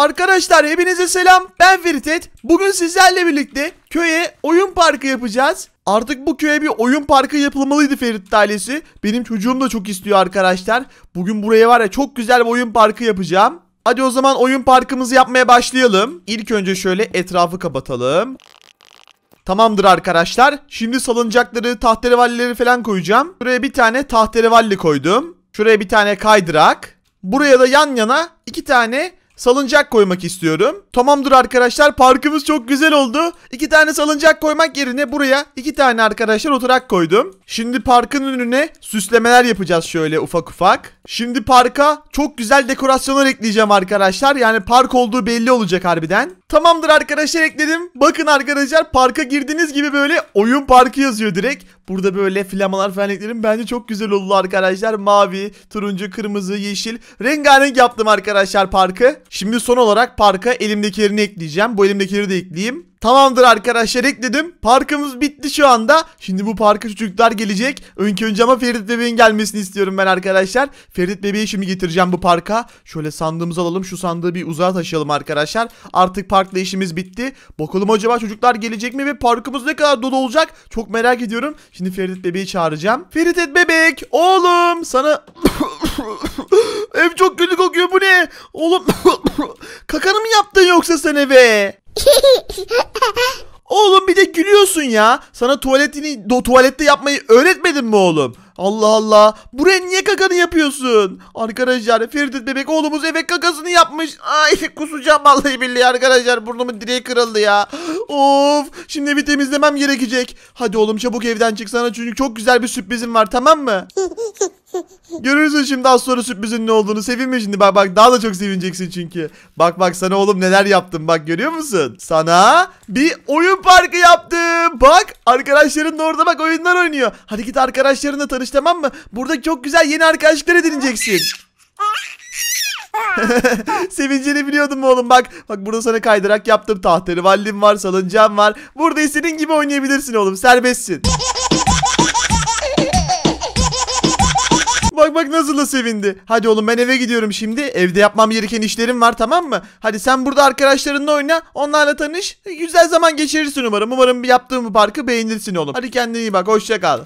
Arkadaşlar hepinize selam ben Feritet. Bugün sizlerle birlikte köye oyun parkı yapacağız. Artık bu köye bir oyun parkı yapılmalıydı Ferit ailesi. Benim çocuğum da çok istiyor arkadaşlar. Bugün buraya var ya çok güzel bir oyun parkı yapacağım. Hadi o zaman oyun parkımızı yapmaya başlayalım. İlk önce şöyle etrafı kapatalım. Tamamdır arkadaşlar. Şimdi salıncakları, tahterevallileri falan koyacağım. Buraya bir tane tahterevalli koydum. Şuraya bir tane kaydırak. Buraya da yan yana iki tane salıncak koymak istiyorum. Tamamdır arkadaşlar parkımız çok güzel oldu. İki tane salıncak koymak yerine buraya iki tane arkadaşlar oturak koydum. Şimdi parkın önüne süslemeler yapacağız şöyle ufak ufak. Şimdi parka çok güzel dekorasyonlar ekleyeceğim arkadaşlar. Yani park olduğu belli olacak harbiden. Tamamdır arkadaşlar ekledim. Bakın arkadaşlar parka girdiğiniz gibi böyle oyun parkı yazıyor direkt. Burada böyle flamalar falan ekledim. Bence çok güzel oldu arkadaşlar. Mavi, turuncu, kırmızı, yeşil. Rengarenk yaptım arkadaşlar parkı. Şimdi son olarak parka elimdekilerini ekleyeceğim. Bu elimdekileri de ekleyeyim. Tamamdır arkadaşlar ekledim. Parkımız bitti şu anda. Şimdi bu parka çocuklar gelecek. Önce önce ama Ferit bebeğin gelmesini istiyorum ben arkadaşlar. Ferit bebeği şimdi getireceğim bu parka. Şöyle sandığımızı alalım. Şu sandığı bir uzağa taşıyalım arkadaşlar. Artık parkla işimiz bitti. Bakalım acaba çocuklar gelecek mi ve parkımız ne kadar dolu olacak? Çok merak ediyorum. Şimdi Ferit bebeği çağıracağım. Ferit bebek oğlum sana... Ev çok kötü kokuyor bu ne? Oğlum kakanı mı yaptın yoksa sen eve? Oğlum bir de gülüyorsun ya. Sana tuvaletini do, tuvalette yapmayı öğretmedim mi oğlum? Allah Allah. Buraya niye kakanı yapıyorsun? Arkadaşlar Feridit bebek oğlumuz eve kakasını yapmış. Ay kusacağım vallahi billahi arkadaşlar. Burnumun direği kırıldı ya. Of. Şimdi bir temizlemem gerekecek. Hadi oğlum çabuk evden çıksana çünkü çok güzel bir sürprizim var tamam mı? Görürsün şimdi az sonra sürprizin ne olduğunu. Sevinme şimdi bak bak daha da çok sevineceksin çünkü. Bak bak sana oğlum neler yaptım bak görüyor musun? Sana bir oyun parkı yaptım. Bak arkadaşların da orada bak oyunlar oynuyor. Hadi git arkadaşlarınla tanış tamam mı? Burada çok güzel yeni arkadaşlar edineceksin. Sevincini biliyordum oğlum bak. Bak burada sana kaydırak yaptım. Tahteri vallim var, salıncağım var. Burada istediğin gibi oynayabilirsin oğlum. Serbestsin. Bak bak nasıl da sevindi. Hadi oğlum ben eve gidiyorum şimdi. Evde yapmam gereken işlerim var tamam mı? Hadi sen burada arkadaşlarınla oyna. Onlarla tanış. E, güzel zaman geçirirsin umarım. Umarım yaptığım parkı beğenirsin oğlum. Hadi kendine iyi bak. Hoşça kal.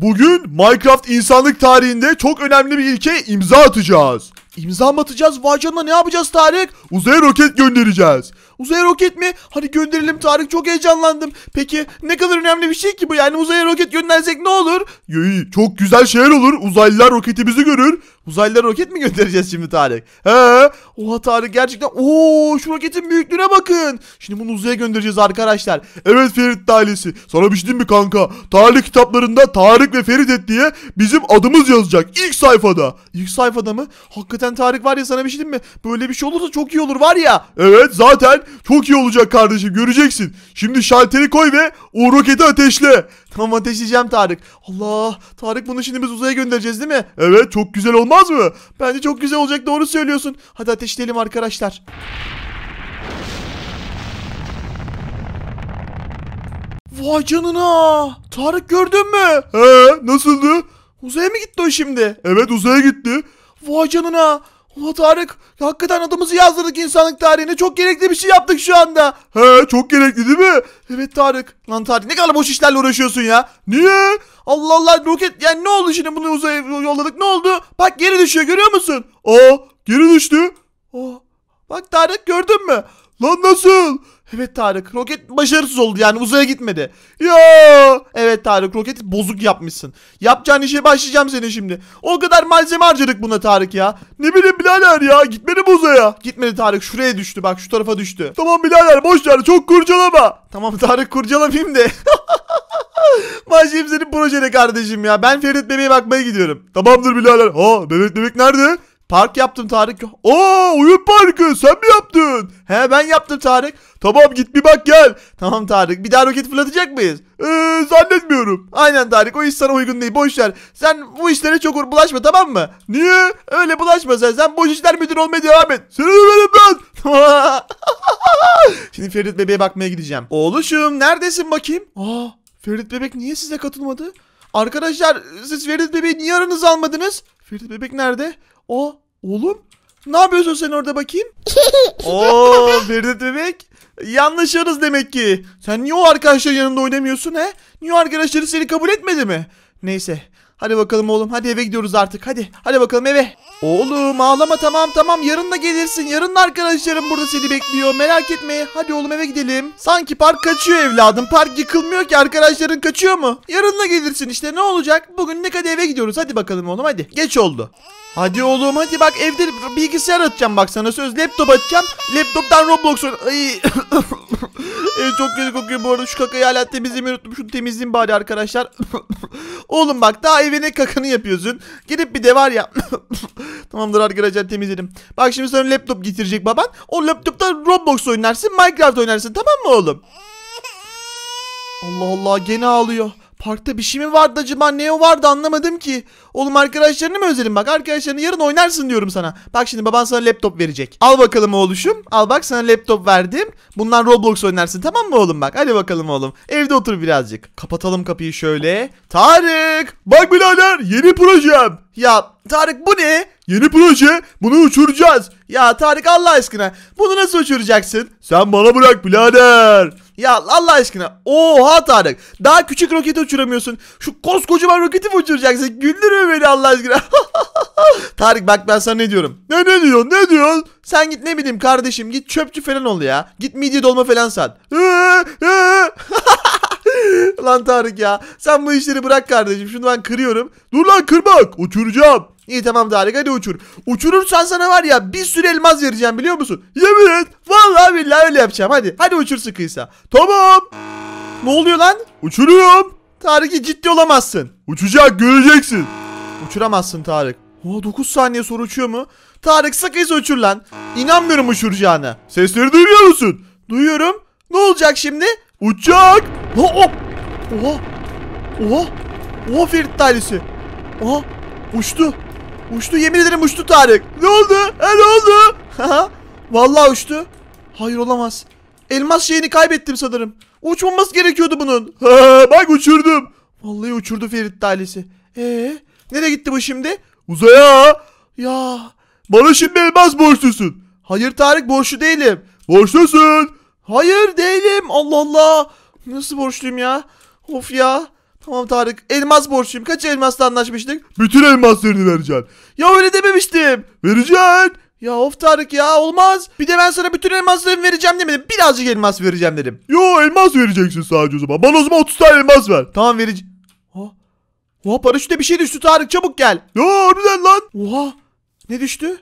bugün Minecraft insanlık tarihinde çok önemli bir ilke imza atacağız. İmza mı atacağız? Vay canına ne yapacağız Tarık? Uzaya roket göndereceğiz. Uzaya roket mi? Hadi gönderelim Tarık çok heyecanlandım. Peki ne kadar önemli bir şey ki bu yani uzaya roket göndersek ne olur? Yey çok güzel şeyler olur. Uzaylılar roketimizi görür. Uzaylılara roket mi göndereceğiz şimdi Tarık? He? Oha Tarık gerçekten. Oo şu roketin büyüklüğüne bakın. Şimdi bunu uzaya göndereceğiz arkadaşlar. Evet Ferit ailesi. Sana bir şey mi kanka? Tarık kitaplarında Tarık ve Ferit et diye bizim adımız yazacak. ilk sayfada. İlk sayfada mı? Hakikaten Tarık var ya sana bir şey mi? Böyle bir şey olursa çok iyi olur var ya. Evet zaten çok iyi olacak kardeşim göreceksin. Şimdi şalteri koy ve o roketi ateşle. Tamam ateşleyeceğim Tarık. Allah Tarık bunu şimdi biz uzaya göndereceğiz değil mi? Evet çok güzel olmaz mı? Bence çok güzel olacak doğru söylüyorsun. Hadi ateşleyelim arkadaşlar. Vay canına. Tarık gördün mü? He nasıldı? Uzaya mı gitti o şimdi? Evet uzaya gitti. Vay canına. Ula Tarık hakikaten adımızı yazdırdık insanlık tarihine. Çok gerekli bir şey yaptık şu anda. He çok gerekli değil mi? Evet Tarık. Lan Tarık ne kadar boş işlerle uğraşıyorsun ya. Niye? Allah Allah roket yani ne oldu şimdi bunu uzaya yolladık ne oldu? Bak geri düşüyor görüyor musun? Aa geri düştü. Aa, bak Tarık gördün mü? Lan nasıl? Evet Tarık roket başarısız oldu yani uzaya gitmedi. Ya Evet Tarık roketi bozuk yapmışsın. Yapacağın işe başlayacağım seni şimdi. O kadar malzeme harcadık buna Tarık ya. Ne bileyim bilader ya gitmedi mi uzaya? Gitmedi Tarık şuraya düştü bak şu tarafa düştü. Tamam bilader, boş ver çok kurcalama. Tamam Tarık kurcalamayayım de. Başlayayım senin projene kardeşim ya. Ben Ferit bebeğe bakmaya gidiyorum. Tamamdır bilader. Ha bebek bebek nerede? Park yaptım Tarık. Oo oyun parkı sen mi yaptın? He ben yaptım Tarık. Tamam git bir bak gel. Tamam Tarık bir daha roket fırlatacak mıyız? Ee, zannetmiyorum. Aynen Tarık o iş sana uygun değil boş ver. Sen bu işlere çok bulaşma tamam mı? Niye? Öyle bulaşma sen. Sen boş işler müdür olmaya devam et. Seni överim ben. Şimdi Ferit bebeğe bakmaya gideceğim. Oğluşum neredesin bakayım? Aa Ferit bebek niye size katılmadı? Arkadaşlar siz Ferit bebeği niye aranızı almadınız? Ferit bebek nerede? O, oğlum ne yapıyorsun sen orada bakayım? Oo Feride bebek. Yanlışıyoruz demek ki. Sen niye o arkadaşların yanında oynamıyorsun he? Niye o arkadaşları seni kabul etmedi mi? Neyse Hadi bakalım oğlum hadi eve gidiyoruz artık hadi. Hadi bakalım eve. Oğlum ağlama tamam tamam yarın da gelirsin. Yarın da arkadaşlarım burada seni bekliyor merak etme. Hadi oğlum eve gidelim. Sanki park kaçıyor evladım. Park yıkılmıyor ki arkadaşların kaçıyor mu? Yarın da gelirsin işte ne olacak? Bugün ne kadar eve gidiyoruz hadi bakalım oğlum hadi. Geç oldu. Hadi oğlum hadi bak evde bilgisayar atacağım bak sana söz. Laptop atacağım. Laptoptan Roblox oyn... çok kötü kokuyor bu arada. Şu kakayı hala temizlemeyi unuttum. Şunu temizleyeyim bari arkadaşlar. Oğlum bak daha evine kakanı yapıyorsun. Gidip bir de var ya. Tamamdır arkadaşlar temizledim. Bak şimdi sana laptop getirecek baban. O laptopta Roblox oynarsın. Minecraft oynarsın tamam mı oğlum? Allah Allah gene ağlıyor. Parkta bir şey mi vardı acaba? Ne vardı anlamadım ki. Oğlum arkadaşlarını mı özledim bak? Arkadaşlarını yarın oynarsın diyorum sana. Bak şimdi baban sana laptop verecek. Al bakalım oğluşum. Al bak sana laptop verdim. Bundan Roblox oynarsın tamam mı oğlum bak? Hadi bakalım oğlum. Evde otur birazcık. Kapatalım kapıyı şöyle. Tarık! Bak birader yeni projem. Ya Tarık bu ne? Yeni proje. Bunu uçuracağız. Ya Tarık Allah aşkına. Bunu nasıl uçuracaksın? Sen bana bırak birader. Ya Allah aşkına. Oha Tarık. Daha küçük roketi uçuramıyorsun. Şu koskocaman roketi mi uçuracaksın? Güldürme beni Allah aşkına. Tarık bak ben sana ne diyorum. Ne ne diyorsun? ne diyorsun? Sen git ne bileyim kardeşim git çöpçü falan ol ya. Git midye dolma falan sat. Ee, ee. lan Tarık ya. Sen bu işleri bırak kardeşim. Şunu ben kırıyorum. Dur lan kırmak. Uçuracağım. İyi tamam Tarık hadi uçur. Uçurursan sana var ya bir sürü elmas vereceğim biliyor musun? Yemin et. Vallahi billahi öyle yapacağım. Hadi hadi uçur sıkıysa. Tamam. Ne oluyor lan? Uçuruyorum. Tarık'i ciddi olamazsın. Uçacak göreceksin. Uçuramazsın Tarık. Oha 9 saniye sonra uçuyor mu? Tarık sıkıysa uçur lan. İnanmıyorum uçuracağına. Sesleri duyuyor musun? Duyuyorum. Ne olacak şimdi? Uçak. Hop. Oha. Oha. Oha Ferit tanesi. Oha. Uçtu. Uçtu yemin ederim uçtu Tarık. Ne oldu? Ha ne oldu? Vallahi uçtu. Hayır olamaz. Elmas şeyini kaybettim sanırım. Uçmaması gerekiyordu bunun. Ha, bak uçurdum. Vallahi uçurdu Ferit ailesi. Ee, nereye gitti bu şimdi? Uzaya. Ya. Bana şimdi elmas borçlusun. Hayır Tarık borçlu değilim. Borçlusun. Hayır değilim. Allah Allah. Nasıl borçluyum ya? Of ya. Tamam Tarık. Elmas borçluyum. Kaç elmasla anlaşmıştık? Bütün elmaslarını vereceksin. Ya öyle dememiştim. Vereceksin. Ya of Tarık ya olmaz. Bir de ben sana bütün elmaslarımı vereceğim demedim. Birazcık elmas vereceğim dedim. Yo elmas vereceksin sadece o zaman. Bana o zaman 30 tane elmas ver. Tamam vereceğim. Oha. Oha paraşüte bir şey düştü Tarık çabuk gel. Ya harbiden lan. Oha. Ne düştü?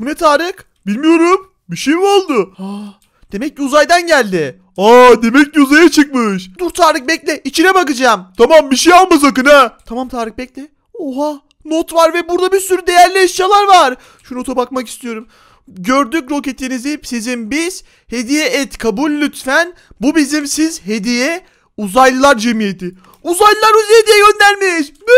Bu ne Tarık? Bilmiyorum. Bir şey mi oldu? Ha. Demek ki uzaydan geldi. Aa demek ki uzaya çıkmış. Dur Tarık bekle içine bakacağım. Tamam bir şey alma sakın ha. Tamam Tarık bekle. Oha not var ve burada bir sürü değerli eşyalar var. Şu nota bakmak istiyorum. Gördük roketinizi sizin biz. Hediye et kabul lütfen. Bu bizim siz hediye uzaylılar cemiyeti. Uzaylılar uzaya diye göndermiş. Bı!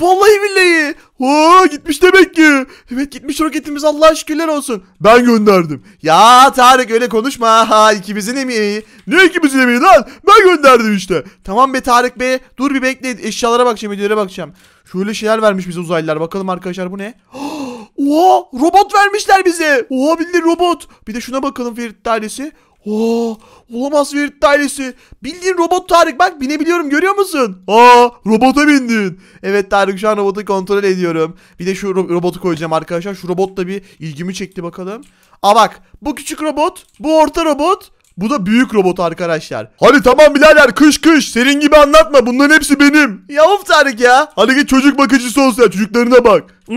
Vallahi billahi. Oo, gitmiş demek ki. Evet gitmiş roketimiz Allah'a şükürler olsun. Ben gönderdim. Ya Tarık öyle konuşma. Ha ikimizin emeği. Ne ikimizin emeği lan? Ben gönderdim işte. Tamam be Tarık be. Dur bir bekle. Eşyalara bakacağım. Hediyelere bakacağım. Şöyle şeyler vermiş bize uzaylılar. Bakalım arkadaşlar bu ne? Oha robot vermişler bize. Oha bildiğin robot. Bir de şuna bakalım Ferit ailesi. Oo, olamaz Ferit ailesi. Bildiğin robot Tarık bak binebiliyorum görüyor musun? Aa robota bindin. Evet Tarık şu an robotu kontrol ediyorum. Bir de şu ro robotu koyacağım arkadaşlar. Şu robot da bir ilgimi çekti bakalım. Aa bak bu küçük robot, bu orta robot, bu da büyük robot arkadaşlar. Hadi tamam birader kış kış. Senin gibi anlatma bunların hepsi benim. Ya of Tarık ya. Hadi git çocuk bakıcısı ol sen çocuklarına bak.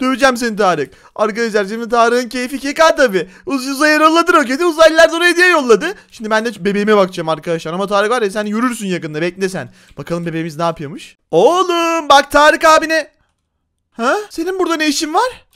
Döveceğim seni Tarık. Arkadaşlar şimdi Tarık'ın keyfi keka tabi. Uz uzaya yolladı roketi. Uzaylılar sonra ona hediye yolladı. Şimdi ben de bebeğime bakacağım arkadaşlar. Ama Tarık var ya sen yürürsün yakında bekle sen. Bakalım bebeğimiz ne yapıyormuş. Oğlum bak Tarık abine. Ha? Senin burada ne işin var?